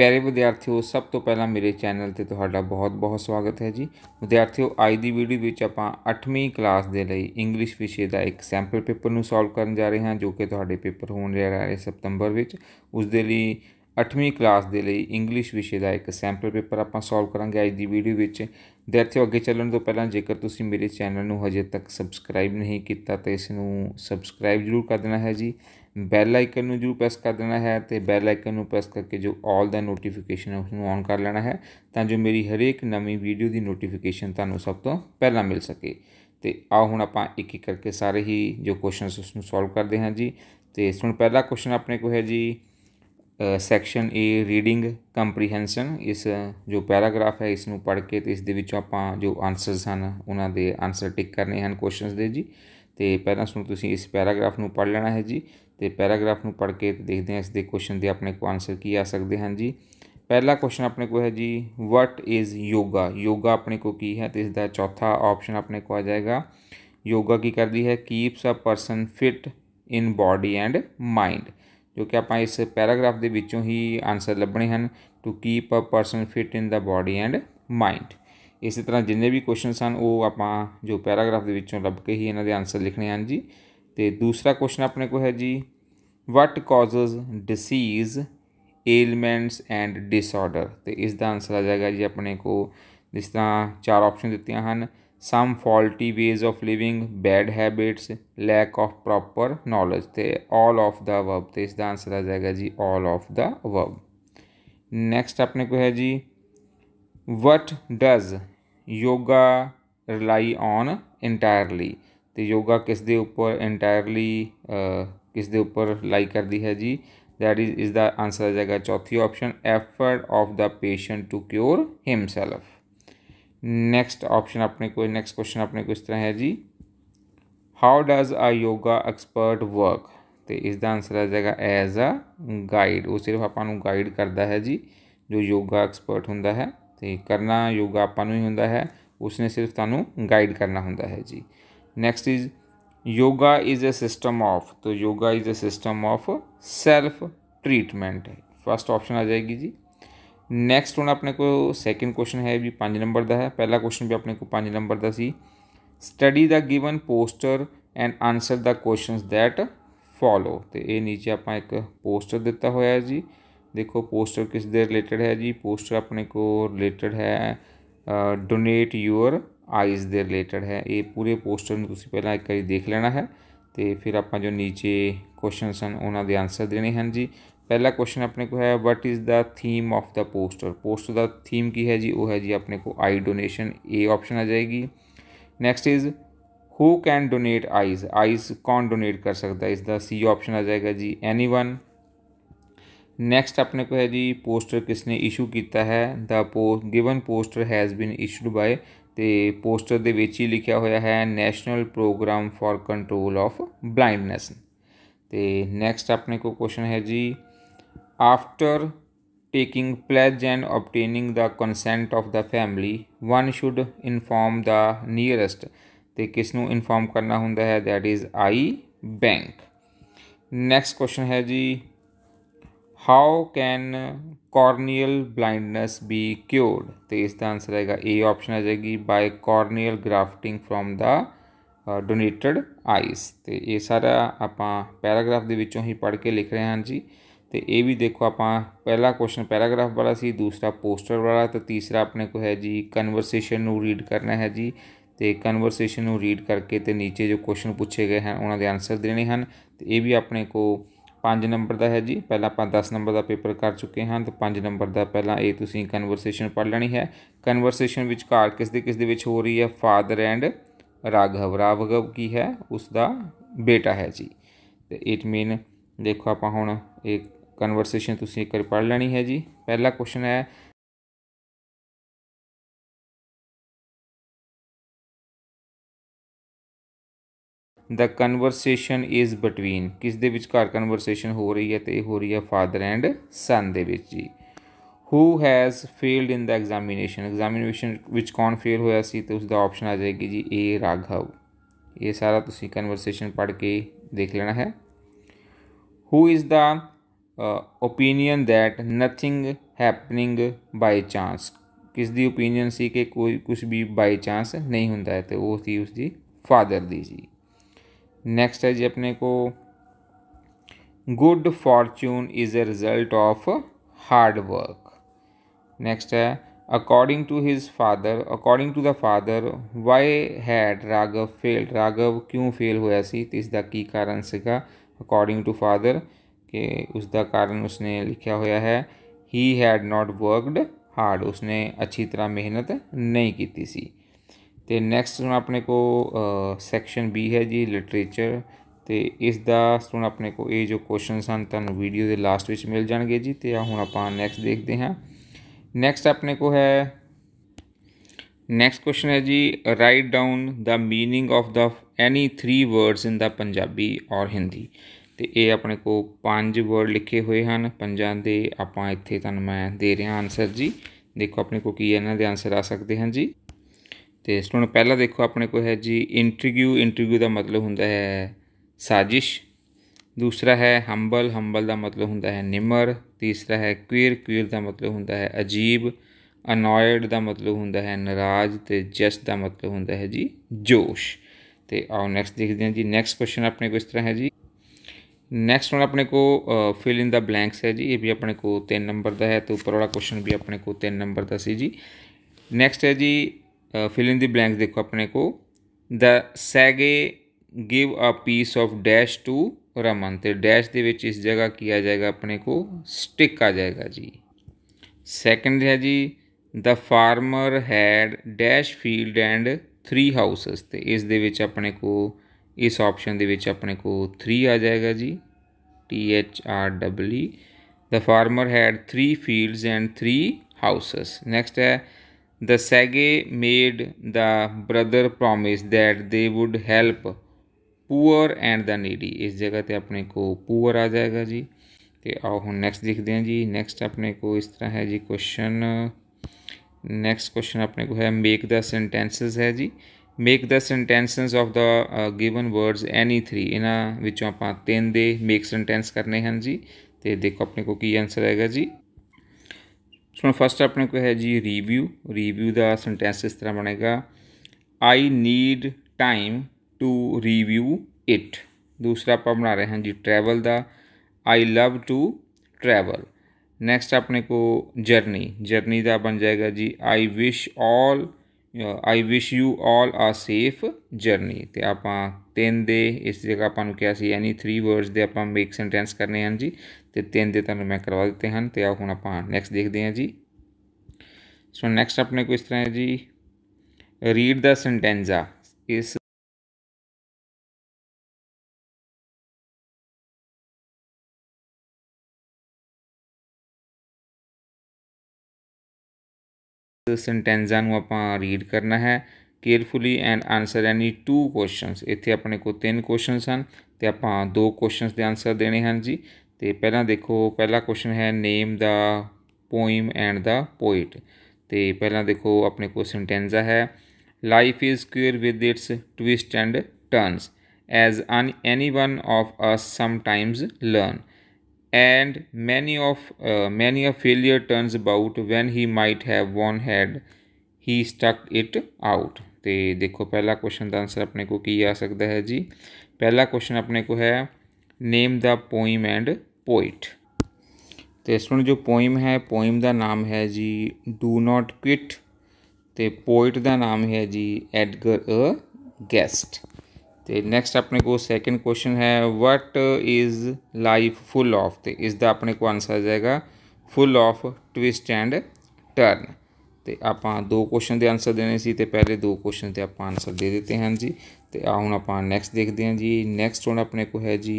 ਪਿਆਰੇ ਵਿਦਿਆਰਥੀਓ ਸਭ ਤੋਂ ਪਹਿਲਾਂ ਮੇਰੇ ਚੈਨਲ ਤੇ ਤੁਹਾਡਾ ਬਹੁਤ-ਬਹੁਤ ਸਵਾਗਤ ਹੈ ਜੀ ਵਿਦਿਆਰਥੀਓ ਅੱਜ ਦੀ ਵੀਡੀਓ ਵਿੱਚ ਆਪਾਂ 8ਵੀਂ ਕਲਾਸ ਦੇ ਲਈ ਇੰਗਲਿਸ਼ ਵਿਸ਼ੇ ਦਾ ਇੱਕ ਸੈਂਪਲ ਪੇਪਰ ਨੂੰ ਸੋਲਵ ਕਰਨ ਜਾ ਰਹੇ ਹਾਂ ਜੋ ਕਿ ਤੁਹਾਡੇ ਪੇਪਰ ਹੋਣ ਜਾ ਰਿਹਾ ਹੈ ਸਤੰਬਰ ਵਿੱਚ ਉਸ ਦੇ ਲਈ 8ਵੀਂ ਕਲਾਸ ਦੇ ਲਈ ਇੰਗਲਿਸ਼ ਵਿਸ਼ੇ ਦਾ ਇੱਕ ਸੈਂਪਲ ਪੇਪਰ ਆਪਾਂ ਸੋਲਵ ਕਰਾਂਗੇ ਅੱਜ ਦੀ ਵੀਡੀਓ ਵਿੱਚ ਵਿਦਿਆਰਥੀਓ ਅੱਗੇ ਚੱਲਣ ਤੋਂ ਪਹਿਲਾਂ ਜੇਕਰ ਤੁਸੀਂ ਮੇਰੇ ਚੈਨਲ ਨੂੰ ਹਜੇ ਤੱਕ ਸਬਸਕ੍ਰਾਈਬ ਨਹੀਂ ਕੀਤਾ ਤਾਂ ਇਸ ਨੂੰ ਸਬਸਕ੍ਰਾਈਬ ਜ਼ਰੂਰ ਕਰ ਦੇਣਾ ਹੈ ਜੀ ਬੈਲ ਆਈਕਨ ਨੂੰ ਜਰੂਰ ਪ੍ਰੈਸ ਕਰ ਦੇਣਾ ਹੈ ਤੇ ਬੈਲ ਆਈਕਨ ਨੂੰ ਪ੍ਰੈਸ ਕਰਕੇ ਜੋ ਆਲ ਦਾ ਨੋਟੀਫਿਕੇਸ਼ਨ ਹੈ ਉਸ ਨੂੰ ਔਨ ਕਰ ਲੈਣਾ ਹੈ ਤਾਂ ਜੋ ਮੇਰੀ ਹਰੇਕ ਨਵੀਂ ਵੀਡੀਓ ਦੀ ਨੋਟੀਫਿਕੇਸ਼ਨ ਤੁਹਾਨੂੰ ਸਭ ਤੋਂ ਪਹਿਲਾਂ ਮਿਲ ਸਕੇ ਤੇ ਆਓ ਹੁਣ ਆਪਾਂ ਇੱਕ ਇੱਕ ਕਰਕੇ ਸਾਰੇ ਹੀ ਜੋ ਕੁਐਸਚਨਸ ਉਸ ਨੂੰ ਸੋਲਵ ਕਰਦੇ ਹਾਂ ਜੀ ਤੇ ਸੁਣ ਪਹਿਲਾ ਕੁਐਸਚਨ ਆਪਣੇ ਕੋ ਹੈ ਜੀ ਸੈਕਸ਼ਨ A ਰੀਡਿੰਗ ਕੰਪਰੀਹੈਂਸ਼ਨ ਇਸ ਜੋ ਪੈਰਾਗ੍ਰਾਫ ਹੈ ਇਸ ਨੂੰ ਪੜ੍ਹ ਕੇ ਤੇ ਇਸ ਦੇ ਵਿੱਚੋਂ ਆਪਾਂ ਜੋ ਆਨਸਰਸ ਹਨ ਉਹਨਾਂ ਦੇ ਆਨਸਰ ਟਿਕ ਕਰਨੇ ਹਨ ਕੁਐਸਚਨਸ ਦੇ ਜੀ ਤੇ ਪਹਿਲਾਂ ਸੁਣ ਤੁਸੀਂ ਇਸ ਪੈਰਾਗ੍ਰਾਫ ਨੂੰ ਪੜ੍ਹ ਲੈਣਾ ਹੈ ਜੀ तो पैराग्राफ में पढ़ के देखते हैं इसके क्वेश्चन के अपने को आंसर की आ सकते हैं जी पहला क्वेश्चन अपने को है जी वट इज़ योगा योगा अपने को की है तो इसका चौथा ऑप्शन अपने को आ जाएगा योगा की करती है keeps a person fit in body and mind जो कि आप इस पैराग्राफ के बचों ही आंसर लभने हैं to keep a person fit in the body and mind इस तरह जिन्हें भी क्वेश्चन हैं वो आप जो पैराग्राफ के लभ के ही इन्हों आंसर लिखने हैं जी तो दूसरा क्वेश्चन अपने को है जी what causes disease ailments and disorder तो इसका आंसर आ जाएगा जी अपने को जिस तरह चार ऑप्शन दिखाई हैं some faulty ways of living bad habits lack of proper knowledge तो ऑल ऑफ द वब तो इसका आंसर आ जाएगा जी all of the above next अपने को है जी what does yoga rely on entirely तो योगा किस दे उपर इंटायरली किस दे उपर लाई कर दी है जी दैट इज इसका आंसर आ जाएगा चौथी option effort of the patient to cure himself next option अपने को नैक्सट क्वेश्चन अपने को इस तरह है जी how does a yoga expert work तो इसका आंसर आ जाएगा एज अ गाइड वो सिर्फ अपन गाइड करता है जी जो योगा एक्सपर्ट हों करना योगा आप ही हों उसने सिर्फ तू गाइड करना होंगे है जी next is yoga is a system of तो yoga is a system of self treatment है फर्स्ट ऑप्शन आ जाएगी जी नेक्स्ट हूँ अपने को सैकेंड क्वेश्चन है भी पाँच नंबर का है पहला क्वेश्चन भी अपने को पाँच नंबर का see study the given poster and answer the question that follow तो ये नीचे आप एक पोस्टर दिता हुआ ਹੈ ਜੀ ਦੇਖੋ ਪੋਸਟਰ ਕਿਸ ਦੇ ਰਿਲੇਟਡ ਹੈ ਜੀ ਪੋਸਟਰ ਆਪਣੇ ਕੋ ਰਿਲੇਟਡ ਹੈ donate eyes they related है ये पूरे पोस्टर तुम्हें पहला एक बार देख लेना है तो फिर आप जो नीचे क्वेश्चन हैं उन्होंने आंसर देने हैं जी पहला क्वेश्चन अपने को है what is the theme of the poster poster का थीम की है जी वो है जी अपने को आई डोनेशन ए ऑप्शन आ जाएगी next is who can donate eyes eyes कौन डोनेट कर सकता है इसका सी ऑप्शन आ जाएगा जी एनी वन नैक्सट अपने को है जी पोस्टर किसने इशू किया है द पो given poster has been issued by तो पोस्टर के लिखा हुआ है national programme for control of blindness तो नैक्सट अपने कोशन है जी after taking pledge and obtaining the consent of the family one should inform the nearest तो किसान इनफॉर्म करना होंगे है that is eye bank next question है जी how can corneal blindness be cured तो इसका आंसर आएगा ए ऑप्शन आ जाएगी by corneal grafting from the donated eyes तो ये सारा आप पैराग्राफ के ही पढ़ के लिख रहे हैं जी तो ये भी देखो आप पहला क्वेश्चन पैराग्राफ वाला से दूसरा पोस्टर वाला तो तीसरा अपने को है जी कन्वरसेशन रीड करना है जी तो कन्वरसेशन रीड करके तो नीचे जो क्वेश्चन पूछे गए हैं उन्होंने आंसर देने हैं तो ये भी अपने को 5 ਨੰਬਰ ਦਾ ਹੈ ਜੀ ਪਹਿਲਾਂ ਆਪਾਂ 10 ਨੰਬਰ ਦਾ ਪੇਪਰ ਕਰ ਚੁੱਕੇ ਹਾਂ ਤਾਂ 5 ਨੰਬਰ ਦਾ ਪਹਿਲਾਂ ਇਹ ਤੁਸੀਂ ਕਨਵਰਸੇਸ਼ਨ ਪੜ ਲੈਣੀ ਹੈ ਕਨਵਰਸੇਸ਼ਨ ਕਾਰ ਕਿਸ ਦੇ ਕਿਸ ਦੇ ਵਿੱਚ ਹੋ ਰਹੀ ਹੈ ਫਾਦਰ ਐਂਡ ਰਾਘਵ ਰਾਘਵ ਕੀ ਹੈ ਉਸ ਦਾ ਬੇਟਾ ਹੈ ਜੀ ਤੇ ਇਟ ਮੀਨ ਦੇਖੋ ਆਪਾਂ ਹੁਣ ਇਹ ਕਨਵਰਸੇਸ਼ਨ ਤੁਸੀਂ ਇੱਕ ਵਾਰ ਪੜ ਲੈਣੀ ਹੈ ਜੀ ਪਹਿਲਾ ਕੁਐਸਚਨ ਹੈ द कन्वरसेशन इज़ बिटवीन किस दे कन्वरसेशन हो रही है तो हो रही है फादर एंड सन दे जी who has failed in the examination examination कौन फेल होया तो उसका ऑप्शन आ जाएगी जी ए राघव ये सारा तुम कन्वरसेशन पढ़ के देख लेना है who is the opinion that nothing happening by chance किस दी ओपीनियन सी कि कोई कुछ भी बाई चांस नहीं होंगे तो वो थी उसकी फादर दी जी नेक्स्ट है जी अपने को good fortune is a result of hard work next है according to his father according to the father why had Raghav fail Raghav क्यों फेल होया सी तो इसका की कारण सीगा अकॉर्डिंग टू फादर के उसका कारण उसने लिखा हुआ है he had not worked hard उसने अच्छी तरह मेहनत नहीं की सी ਤੇ ਨੈਕਸਟ ਹੁਣ ਆਪਣੇ ਕੋ ਸੈਕਸ਼ਨ B ਹੈ ਜੀ ਲਿਟਰੇਚਰ ਤੇ ਇਸ ਦਾ ਹੁਣ ਆਪਣੇ ਕੋ ਇਹ ਜੋ ਕੁਐਸਚਨਸ ਹਨ ਤੁਹਾਨੂੰ ਵੀਡੀਓ ਦੇ ਲਾਸਟ ਵਿੱਚ ਮਿਲ ਜਾਣਗੇ ਜੀ ਤੇ ਆ ਹੁਣ ਆਪਾਂ ਨੈਕਸਟ ਦੇਖਦੇ ਹਾਂ ਨੈਕਸਟ ਆਪਣੇ ਕੋ ਹੈ ਨੈਕਸਟ ਕੁਐਸਚਨ ਹੈ ਜੀ write down the meaning of the any 3 words in the Punjabi ਔਰ ਹਿੰਦੀ ਤੇ ਇਹ ਆਪਣੇ ਕੋ ਪੰਜ ਵਰਡ ਲਿਖੇ ਹੋਏ ਹਨ ਪੰਜਾਂ ਦੇ ਆਪਾਂ ਇੱਥੇ ਤੁਹਾਨੂੰ ਮੈਂ ਦੇ ਰਿਹਾ ਆਨਸਰ ਜੀ ਦੇਖੋ ਆਪਣੇ ਕੋ ਕੀ ਇਹਨਾਂ ਦੇ ਆਨਸਰ ਆ ਸਕਦੇ ਹਨ ਜੀ ਤੇ ਸਟੂਡੈਂਟ ਪਹਿਲਾ ਦੇਖੋ ਆਪਣੇ ਕੋਲ ਹੈ ਜੀ ਇੰਟਰਵਿਊ ਇੰਟਰਵਿਊ ਦਾ ਮਤਲਬ ਹੁੰਦਾ ਹੈ ਸਾਜ਼ਿਸ਼ ਦੂਸਰਾ ਹੈ ਹੰਬਲ ਹੰਬਲ ਦਾ ਮਤਲਬ ਹੁੰਦਾ ਹੈ ਨਿਮਰ ਤੀਸਰਾ ਹੈ ਕੁਇਰ ਕੁਇਰ ਦਾ ਮਤਲਬ ਹੁੰਦਾ ਹੈ ਅਜੀਬ ਅਨੋਇਡ ਦਾ ਮਤਲਬ ਹੁੰਦਾ ਹੈ ਨਾਰਾਜ਼ ਤੇ ਜਸ ਦਾ ਮਤਲਬ ਹੁੰਦਾ ਹੈ ਜੀ ਜੋਸ਼ ਤੇ ਆਓ ਨੈਕਸਟ ਦੇਖਦੇ ਹਾਂ ਜੀ ਨੈਕਸਟ ਕੁਐਸਚਨ ਆਪਣੇ ਕੋਲ ਇਸ ਤਰ੍ਹਾਂ ਹੈ ਜੀ ਨੈਕਸਟ ਵਨ ਆਪਣੇ ਕੋ ਫਿਲ ਇਨ ਦਾ ਬਲੈਂਕਸ ਹੈ ਜੀ ਇਹ ਵੀ ਆਪਣੇ ਕੋ 3 ਨੰਬਰ ਦਾ ਹੈ ਤੇ ਉੱਪਰ ਵਾਲਾ ਕੁਐਸਚਨ ਵੀ ਆਪਣੇ ਕੋ 3 ਨੰਬਰ ਦਾ ਸੀ ਜੀ ਨੈਕਸਟ ਹੈ ਜੀ फिल इन द ब्लैंक्स देखो अपने को the sage give a piece of dash to Raman तो डैश के इस जगह आ जाएगा अपने को स्टिक आ जाएगा जी सैकेंड है जी the farmer had dash field and three houses तो इस दे विच अपने को इस ऑप्शन के अपने को थ्री आ जाएगा जी T H R R the farmer had three fields and three houses next है The sage made the brother promise that they would help poor and the needy. इस जगह पे अपने को poor आ जाएगा जी तो आओ हम next देखते हैं जी next अपने को इस तरह है जी question नेक्स्ट क्वेश्चन अपने को है मेक द सेंटेंसेस है जी make the sentences of the given words any 3 ਇਹਨਾਂ ਵਿੱਚੋਂ ਆਪਾਂ ਤਿੰਨ ਦੇ ਮੇਕ ਸੈਂਟੈਂਸ ਕਰਨੇ ਹਨ ਜੀ ਤੇ ਦੇਖੋ ਆਪਣੇ ਕੋ ਕੀ ਆਨਸਰ ਆਏਗਾ ਜੀ ਸੋ ਫਸਟ ਆਪਣੇ ਕੋ ਹੈ ਜੀ ਰਿਵਿਊ ਰਿਵਿਊ ਦਾ ਸੈਂਟੈਂਸ ਇਸ ਤਰ੍ਹਾਂ ਬਣੇਗਾ I need time to review it ਦੂਸਰਾ ਆਪਾਂ ਬਣਾ ਰਹੇ ਹਾਂ ਜੀ ਟਰੈਵਲ ਦਾ I love to travel next ਆਪਣੇ ਕੋ ਜਰਨੀ ਜਰਨੀ ਦਾ ਬਣ ਜਾਏਗਾ ਜੀ ਆਈ ਵਿਸ਼ ਆਲ ਆਈ ਵਿਸ਼ ਯੂ ਆਲ ਆ ਸੇਫ ਜਰਨੀ ਤੇ ਆਪਾਂ ਤਿੰਨ ਦੇ ਇਸ ਜਗ੍ਹਾ ਆਪਾਂ ਨੂੰ ਕਿਹਾ ਸੀ ਐਨੀ 3 ਵਰਡਸ ਦੇ ਆਪਾਂ ਮੇਕ ਸੈਂਟੈਂਸ ਕਰਨੇ ਹਨ ਜੀ तो तीन दिन मैं करवा दते हैं तो आओ हूँ आप नैक्सट देखते हैं जी सो नैक्सट अपने को इस तरह है जी रीड द सेंटेंजा इस सेंटेंजा आप रीड करना है carefully and answer any two question इतने अपने को तीन क्वेश्चन हैं तो आप दो क्वेश्चन के आंसर देने हैं जी तो पहला देखो पहला क्वेश्चन है name the poem and the poet तो पहला देखो अपने को सेंटेंजा है life is queer with its twist and turns as अन any one of us sometimes learn and many of many of failure turns about when he might have won had he stuck it out तो देखो पहला question का answer अपने को आ सकता है जी पहला क्वेश्चन अपने को है name the poem and poet तो स्टूडेंट जो पोइम है पोइम का नाम है जी डू नॉट क्विट तो पोइट का नाम है जी एडगर अ गैसट तो नैक्सट अपने को सैकेंड क्वेश्चन है what is life full of तो इसका अपने को आंसर आ जाएगा full of twist and turn तो आप दो क्वेश्चन के आंसर देने से तो पहले दो क्वेश्चन के आप आंसर दे देते हैं जी तो हूँ आप नैक्सट देखते हैं जी नैक्सट हूँ अपने को है जी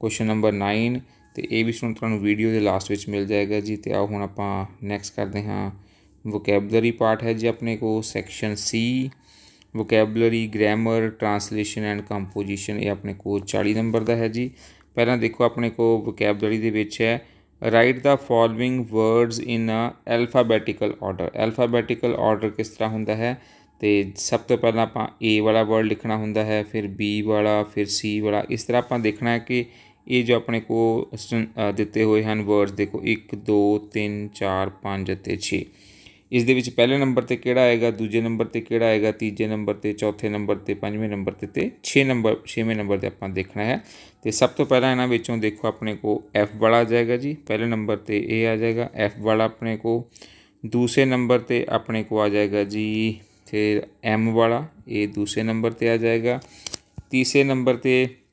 क्वेश्चन नंबर नाइन ਤੇ ਇਹ ਵੀ ਸੁਣ ਤੁਹਾਨੂੰ ਵੀਡੀਓ ਦੇ ਲਾਸਟ ਵਿੱਚ ਮਿਲ ਜਾਏਗਾ ਜੀ ਤੇ ਆਓ ਹੁਣ ਆਪਾਂ ਨੈਕਸਟ ਕਰਦੇ ਹਾਂ ਵੋਕੈਬਲਰੀ ਪਾਰਟ ਹੈ ਜੀ ਆਪਣੇ ਕੋ section C vocabulary grammar translation and composition ਇਹ ਆਪਣੇ ਕੋ 40 ਨੰਬਰ ਦਾ ਹੈ ਜੀ ਪਹਿਲਾਂ ਦੇਖੋ ਆਪਣੇ ਕੋ ਵੋਕੈਬਲਰੀ ਦੇ ਵਿੱਚ ਹੈ write the following words in a alphabetical order alphabetical order ਕਿਸ ਤਰ੍ਹਾਂ ਹੁੰਦਾ ਹੈ ਤੇ ਸਭ ਤੋਂ ਪਹਿਲਾਂ ਆਪਾਂ A ਵਾਲਾ ਵਰਡ ਲਿਖਣਾ ਹੁੰਦਾ ਹੈ ਫਿਰ B ਵਾਲਾ ਫਿਰ C ਵਾਲਾ ਇਸ ਤਰ੍ਹਾਂ ਆਪਾਂ ਦੇਖਣਾ ਹੈ ਕਿ ये जो अपने को दते हुए हैं वर्ड्स देखो एक दो तीन चार पाँच छे इस पहले नंबर पर कि आएगा दूजे नंबर पर कि आएगा तीजे नंबर पर चौथे नंबर पर पाँचवें नंबर पर छे नंबर छेवें नंबर पर आप देखना है तो सब तो पहला इन्हों देखो अपने को एफ वाला आ जाएगा जी पहले नंबर पर ए आ जाएगा एफ वाला अपने को दूसरे नंबर पर अपने को आ जाएगा जी फिर एम वाला ये दूसरे नंबर पर आ जाएगा तीसरे नंबर पर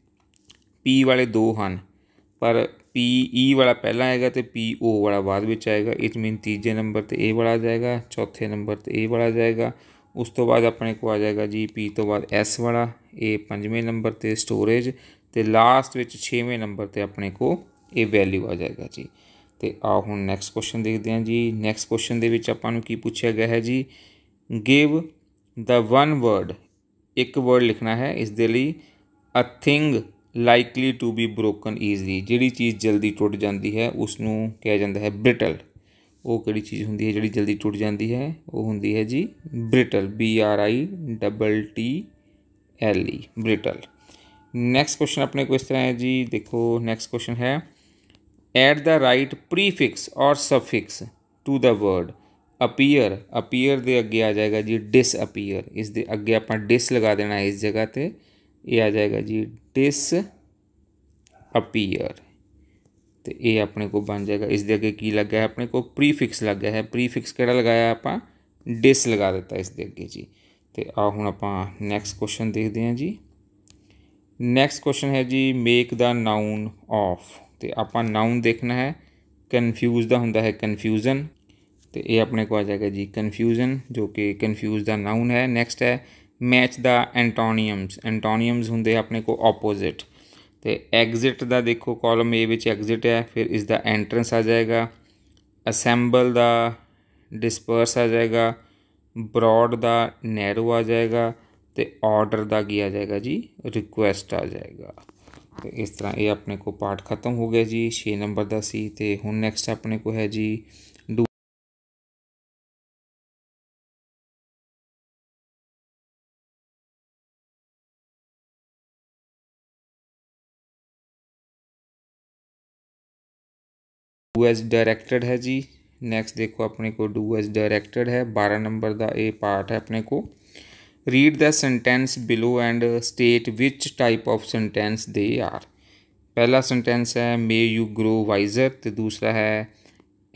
ਪੀ ਵਾਲੇ ਦੋ ਹਨ ਪਰ ਪੀ ਈ e ਵਾਲਾ ਪਹਿਲਾਂ ਆਏਗਾ ਤੇ ਪੀ ਓ ਵਾਲਾ ਬਾਅਦ ਵਿੱਚ ਆਏਗਾ ਇਟ ਮੀਨ ਤੀਜੇ ਨੰਬਰ ਤੇ ਇਹ ਵਾਲਾ ਆ ਜਾਏਗਾ ਚੌਥੇ ਨੰਬਰ ਤੇ ਇਹ ਵਾਲਾ ਆ ਜਾਏਗਾ ਉਸ ਤੋਂ ਬਾਅਦ ਆਪਣੇ ਕੋ ਆ ਜਾਏਗਾ ਜੀ ਪੀ ਤੋਂ ਬਾਅਦ ਐਸ ਵਾਲਾ ਇਹ ਪੰਜਵੇਂ ਨੰਬਰ ਤੇ ਸਟੋਰੇਜ ਤੇ ਲਾਸਟ ਵਿੱਚ ਛੇਵੇਂ ਨੰਬਰ ਤੇ ਆਪਣੇ ਕੋ ਇਹ ਵੈਲਿਊ ਆ ਜਾਏਗਾ ਜੀ ਤੇ ਆ ਹੁਣ ਨੈਕਸਟ ਕੁਐਸਚਨ ਦੇਖਦੇ ਹਾਂ ਜੀ ਨੈਕਸਟ ਕੁਐਸਚਨ ਦੇ ਵਿੱਚ ਆਪਾਂ ਨੂੰ ਕੀ ਪੁੱਛਿਆ ਗਿਆ ਹੈ ਜੀ ਗਿਵ ਦਾ ਵਨ ਵਰਡ ਇੱਕ ਵਰਡ ਲਿਖਣਾ ਹੈ ਇਸ ਦੇ ਲਈ a thing likely to be broken easily जी चीज़ जल्दी टुट जाती है उसनों कहा जाता है ब्रिटल वो कि चीज़ होंगी है जी जल्दी टुट जाती है वह होंगी है जी brittle B R I double T L E brittle next question अपने को इस तरह है जी देखो नैक्सट क्वेश्चन है एट द राइट प्रीफिक्स और suffix to the word appear appear दे अगे आ जाएगा जी डिसअपीयर इस अगे अपना डिस लगा देना इस जगह पर ये आ जाएगा जी डिस अपीयर तो ये अपने को बन जाएगा इस अगर की लग गया है अपने को प्रीफिक्स लग गया है प्रीफिक्स कह लगया आप डिस लगा दता इस अगे जी तो आ हूँ आप नैक्सट क्वेश्चन देखते हैं जी नैक्सट क्वेश्चन है जी मेक द नाउन ऑफ तो आप नाउन देखना है कन्फ्यूज का होंगे है कन्फ्यूजन तो ये अपने को आ जाएगा जी कन्फ्यूजन जो कि कन्फ्यूज का नाउन है नैक्सट है ਮੈਚ ਦਾ ਐਂਟੋਨੀਅਮਸ ਐਂਟੋਨੀਅਮਸ ਹੁੰਦੇ ਆਪਣੇ ਕੋ ਆਪੋਜ਼ਿਟ ਤੇ ਐਗਜ਼ਿਟ ਦਾ ਦੇਖੋ ਕਾਲਮ A ਵਿੱਚ ਐਗਜ਼ਿਟ ਹੈ ਫਿਰ ਇਸ ਦਾ ਐਂਟਰੈਂਸ ਆ ਜਾਏਗਾ ਅਸੈਂਬਲ ਦਾ ਡਿਸਪਰਸ ਆ ਜਾਏਗਾ ਬ੍ਰੌਡ ਦਾ ਨੈਰੋ ਆ ਜਾਏਗਾ ਤੇ ਆਰਡਰ ਦਾ ਕੀ ਆ ਜਾਏਗਾ ਜੀ ਰਿਕੁਐਸਟ ਆ ਜਾਏਗਾ ਤੇ ਇਸ ਤਰ੍ਹਾਂ ਇਹ ਆਪਣੇ ਕੋ ਪਾਠ ਖਤਮ ਹੋ ਗਿਆ ਜੀ 6 ਨੰਬਰ ਦਾ ਸੀ ਤੇ ਹੁਣ ਨੈਕਸਟ ਆਪਣੇ ਕੋ ਹੈ ਜੀ एज डायरेक्टेड है जी नेक्स्ट देखो अपने को डू एज डायरेक्टेड है बारह नंबर का ए पार्ट है अपने को read the sentence below and state which type of sentence they are पहला सेंटेंस है मे यू ग्रो वाइजर तो दूसरा है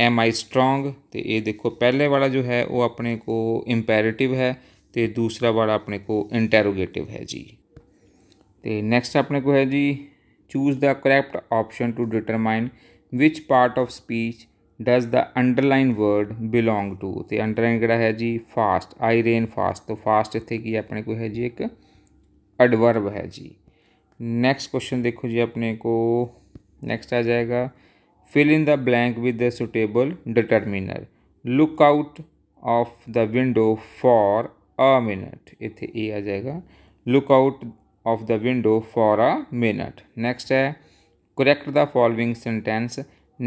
एम आई स्ट्रोंग तो ये देखो पहले वाला जो है वो अपने को इम्पेरेटिव है तो दूसरा वाला अपने को इंटेरोगेटिव है जी तो नेक्स्ट अपने को है जी choose the correct option to determine which part of speech does the underline word belong to ਤੇ अंडरलाइन ਕਿਹੜਾ है जी फास्ट आई रेन फास्ट तो फास्ट इतने की अपने को है जी एक ਐਡਵਰਬ है जी नैक्सट क्वेश्चन देखो जी अपने को नैक्सट आ जाएगा fill in the blank with the suitable determiner look out of the window for a minute इतने ये आ जाएगा look out of the window for a minute next है correct the following sentence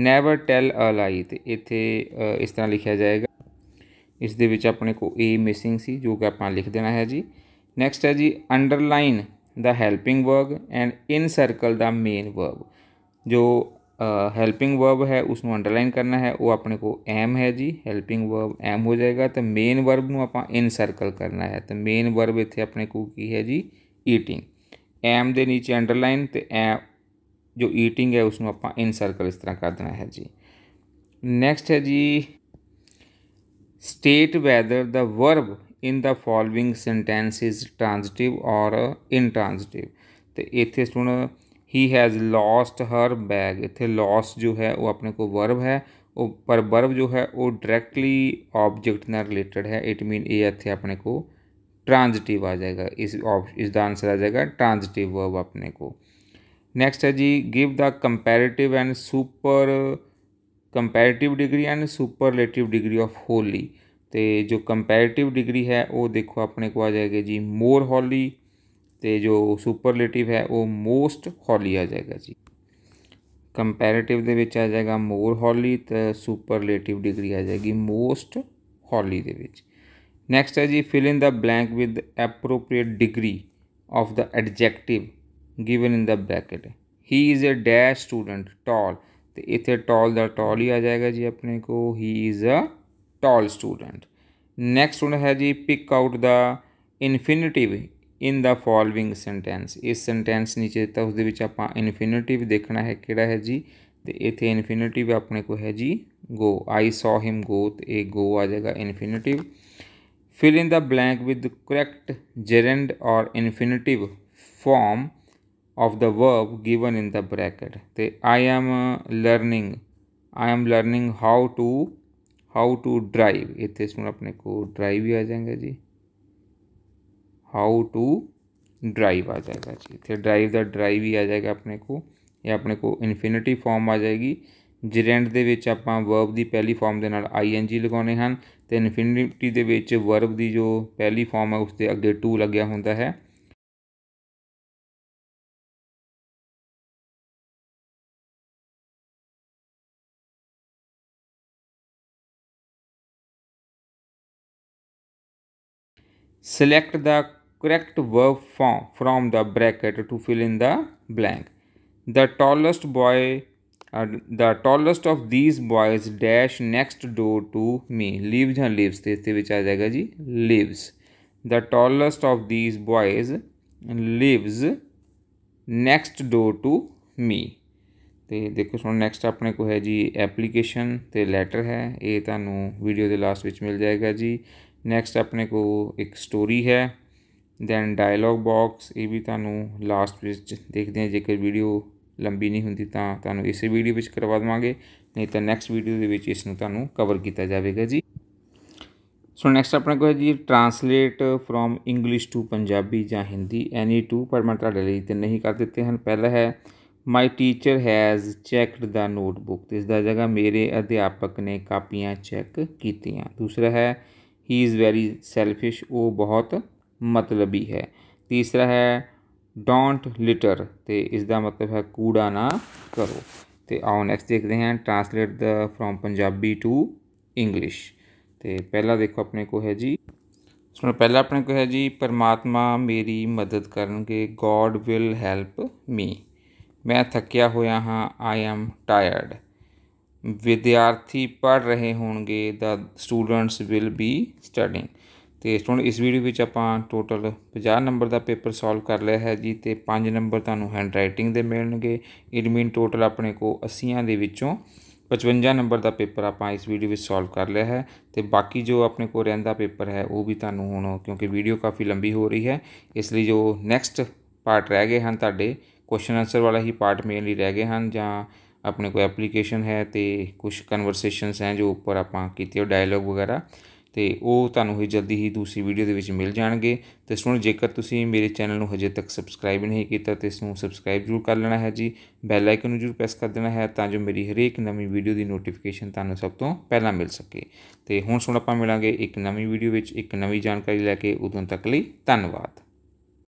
never tell a lie इतने इस तरह लिखा जाएगा इस अपने को ए मिसिंग से जो कि आप लिख देना है जी नैक्सट है जी underline the helping verb and encircle the main verb जो हैल्पिंग uh, वर्ब है उसमें अंडरलाइन करना है वो अपने को एम है जी हैल्पिंग वर्ब एम हो जाएगा तो मेन वर्ब में इन सर्कल करना है तो मेन वर्ब इतने अपने को की है जी ईटिंग एम के नीचे अंडरलाइन तो एम जो ईटिंग है उसमें अपना इन सर्कल इस तरह कर देना है जी नैक्सट है जी state whether the verb in the following sentence is transitive और इनट्रांजटिव तो इतने सुन he has lost her bag इतने लॉस जो है वो अपने को वर्ब है वो पर वर्ब जो है वो डायरेक्टली ऑब्जेक्ट न रिलेटेड है इट मीन ये इतने अपने को ट्रांजिटिव आ जाएगा इस इसका आंसर आ जाएगा ट्रांजिटिव वर्ब अपने को नेक्स्ट है जी give the comparative and super comparative degree and superlative degree of holy तो जो कंपैरेटिव डिग्री है वो देखो अपने को आ जाएगा जी मोर होली तो जो सुपरलेटिव है वो मोस्ट होली आ जाएगा जी कंपेरेटिव दे आ जाएगा मोर ਮੋਰ तो ਤੇ ਸੁਪਰਲੇਟਿਵ ਡਿਗਰੀ ਆ ਜਾਏਗੀ ਮੋਸਟ ਹੌਲੀ ਦੇ ਵਿੱਚ ਨੈਕਸਟ ਹੈ ਜੀ fill in the blank with appropriate degree of given in the bracket he is a dash student tall तो इतने टॉल द टॉल ही आ जाएगा जी अपने को he is a tall student next student है जी pick out the infinitive in the following sentence इस सेंटेंस नीचे दिता उस इनफिनिटिव देखना है कि है जी तो इतने इनफिनिटिव अपने को है जी गो आई सॉ हिम गो तो ये गो आ जाएगा infinitive fill in the blank with correct gerund और infinitive form of the verb given in the bracket the i am learning i am learning how to how to drive इतने इसमें अपने को drive ही आ जाएगा जी हाउ टू ड्राइव आ जाएगा जी इतने ड्राइव द ड्राइव ही आ जाएगा अपने को या अपने को ਇਨਫਿਨਿਟੀ ਫਾਰਮ ਆ ਜਾਏਗੀ ਜੀਰੈਂਟ के ਵਿੱਚ ਆਪਾਂ ਵਰਬ ਦੀ ਪਹਿਲੀ ਫਾਰਮ ਦੇ ਨਾਲ ਆਈਐਨਜੀ ਲਗਾਉਣੇ ਹਨ ਤੇ ਇਨਫਿਨਿਟੀ ਦੇ ਵਿੱਚ ਵਰਬ ਦੀ ਜੋ ਪਹਿਲੀ ਫਾਰਮ ਹੈ ਉਸ ਦੇ ਅੱਗੇ ਟੂ ਲੱਗਿਆ select the correct verb form from the bracket to fill in the blank the tallest boy uh, the tallest of these boys dash next door to me leaves यहाँ lives तो इससे विच आ जाएगा जी lives the tallest of these boys lives next door to me ਤੇ ਦੇਖੋ ਹੁਣ next ਆਪਣੇ ਕੋ ਹੈ ਜੀ ਐਪਲੀਕੇਸ਼ਨ ਤੇ ਲੈਟਰ ਹੈ ਇਹ ਤੁਹਾਨੂੰ ਵੀਡੀਓ ਦੇ ਲਾਸਟ ਵਿੱਚ ਮਿਲ ਜਾਏਗਾ ਜੀ ਨੈਕਸਟ ਆਪਣੇ ਕੋ ਇੱਕ ਸਟੋਰੀ ਹੈ ਦੈਨ ਡਾਇਲੌਗ ਬਾਕਸ ਇਹ ਵੀ ਤੁਹਾਨੂੰ ਲਾਸਟ ਵਿੱਚ ਦੇਖਦੇ ਹਾਂ ਜੇਕਰ ਵੀਡੀਓ ਲੰਬੀ ਨਹੀਂ ਹੁੰਦੀ ਤਾਂ ਤੁਹਾਨੂੰ ਇਸੇ ਵੀਡੀਓ ਵਿੱਚ ਕਰਵਾ ਦਵਾਂਗੇ ਨਹੀਂ ਤਾਂ ਨੈਕਸਟ ਵੀਡੀਓ ਦੇ ਵਿੱਚ ਇਸ ਨੂੰ ਤੁਹਾਨੂੰ ਕਵਰ ਕੀਤਾ ਜਾਵੇਗਾ ਜੀ ਸੋ ਨੈਕਸਟ ਆਪਣੇ ਕੋਲ ਹੈ ਜੀ translate from English to Punjabi ਜਾਂ ਹਿੰਦੀ ਐਨੀ ਟੂ ਪਰ ਮੈਂ ਤੁਹਾਡੇ ਲਈ ਤੇ ਨਹੀਂ ਕਰ ਦਿੱਤੇ ਹਨ ਪਹਿਲਾ ਹੈ my teacher has checked the notebook ਇਸ ਦਾ ਜਗ੍ਹਾ ਮੇਰੇ ਅਧਿਆਪਕ ਨੇ ਕਾਪੀਆਂ ਚੈੱਕ ਕੀਤੀਆਂ ਦੂਸਰਾ ਹੈ ਹੀ ਇਜ਼ ਵੈਰੀ ਸੈਲਫਿਸ਼ ਉਹ ਬਹੁਤ ਮਤਲਬੀ ਹੈ ਤੀਸਰਾ ਹੈ ਡੋਂਟ ਲਿਟਰ ਤੇ ਇਸ ਦਾ ਮਤਲਬ ਹੈ ਕੂੜਾ ਨਾ ਕਰੋ ਤੇ ਆਓ ਨੈਕਸਟ ਦੇਖਦੇ ਹਾਂ translate the from Punjabi to English ਤੇ ਪਹਿਲਾ ਦੇਖੋ ਆਪਣੇ ਕੋ ਹੈ ਜੀ ਸੁਣੋ ਪਹਿਲਾ ਆਪਣੇ ਕੋ ਹੈ ਜੀ ਪਰਮਾਤਮਾ ਮੇਰੀ ਮਦਦ ਕਰਨਗੇ ਗੋਡ ਵਿਲ ਹੈਲਪ ਮੀ ਮੈਂ ਥੱਕਿਆ ਹੋਇਆ ਹਾਂ ਆਈ ਐਮ ਟਾਇਰਡ ਵਿਦਿਆਰਥੀ ਪੜ ਰਹੇ ਹੋਣਗੇ the students will be studying ਤੇ ਸਟੂਡੈਂਟ ਇਸ ਵੀਡੀਓ ਵਿੱਚ ਆਪਾਂ ਟੋਟਲ 50 ਨੰਬਰ ਦਾ ਪੇਪਰ ਸੋਲਵ ਕਰ ਲਿਆ ਹੈ ਜੀ ਤੇ 5 ਨੰਬਰ ਤੁਹਾਨੂੰ ਹੈਂਡ ਰਾਈਟਿੰਗ ਦੇ ਮਿਲਣਗੇ ਇਟ ਮੀਨ ਟੋਟਲ ਆਪਣੇ ਕੋ 80ਾਂ ਦੇ ਵਿੱਚੋਂ 55 ਨੰਬਰ ਦਾ ਪੇਪਰ ਆਪਾਂ ਇਸ ਵੀਡੀਓ ਵਿੱਚ ਸੋਲਵ ਕਰ ਲਿਆ ਹੈ ਤੇ ਬਾਕੀ ਜੋ ਆਪਣੇ ਕੋ ਰਹਿੰਦਾ ਪੇਪਰ ਹੈ ਉਹ ਵੀ ਤੁਹਾਨੂੰ ਹੁਣ ਕਿਉਂਕਿ ਵੀਡੀਓ ਕਾਫੀ ਲੰਬੀ ਹੋ ਰਹੀ ਹੈ ਇਸ ਲਈ ਜੋ ਨੈਕਸਟ ਪਾਰਟ ਰਹਿ ਗਏ ਹਨ ਤੁਹਾਡੇ ਕੁਐਸਚਨ ਆਨਸਰ ਵਾਲਾ ਹੀ ਪਾਰਟ ਮੇਨਲੀ ਰਹਿ ਗਏ ਹਨ ਜਾਂ ਆਪਣੇ ਕੋਈ ਐਪਲੀਕੇਸ਼ਨ ਹੈ ਤੇ ਕੁਝ ਕਨਵਰਸੇਸ਼ਨਸ ਹੈ ਜੋ ਉੱਪਰ ਆਪਾਂ ਕੀਤੇ ਡਾਇਲੋਗ ਵਗੈਰਾ ਤੇ ਉਹ ਤੁਹਾਨੂੰ ਹੀ ਜਲਦੀ ਹੀ ਦੂਸਰੀ ਵੀਡੀਓ ਦੇ ਵਿੱਚ ਮਿਲ ਜਾਣਗੇ ਤੇ ਸੁਣ ਜੇਕਰ ਤੁਸੀਂ ਮੇਰੇ ਚੈਨਲ ਨੂੰ ਹਜੇ ਤੱਕ ਸਬਸਕ੍ਰਾਈਬ ਨਹੀਂ ਕੀਤਾ ਤੇ ਇਸ ਨੂੰ ਸਬਸਕ੍ਰਾਈਬ ਜ਼ਰੂਰ ਕਰ ਲੈਣਾ ਹੈ ਜੀ ਬੈਲ ਆਈਕਨ ਨੂੰ ਜ਼ਰੂਰ ਪ੍ਰੈਸ ਕਰ ਦੇਣਾ ਹੈ ਤਾਂ ਜੋ ਮੇਰੀ ਹਰੇਕ ਨਵੀਂ ਵੀਡੀਓ ਦੀ ਨੋਟੀਫਿਕੇਸ਼ਨ ਤੁਹਾਨੂੰ ਸਭ ਤੋਂ ਪਹਿਲਾਂ ਮਿਲ ਸਕੇ ਤੇ ਹੁਣ ਸੁਣ ਆਪਾਂ ਮਿਲਾਂਗੇ ਇੱਕ ਨਵੀਂ ਵੀਡੀਓ ਵਿੱਚ ਇੱਕ ਨਵੀਂ ਜਾਣਕਾਰੀ ਲੈ ਕੇ ਉਦੋਂ ਤੱਕ ਲਈ ਧੰਨਵਾਦ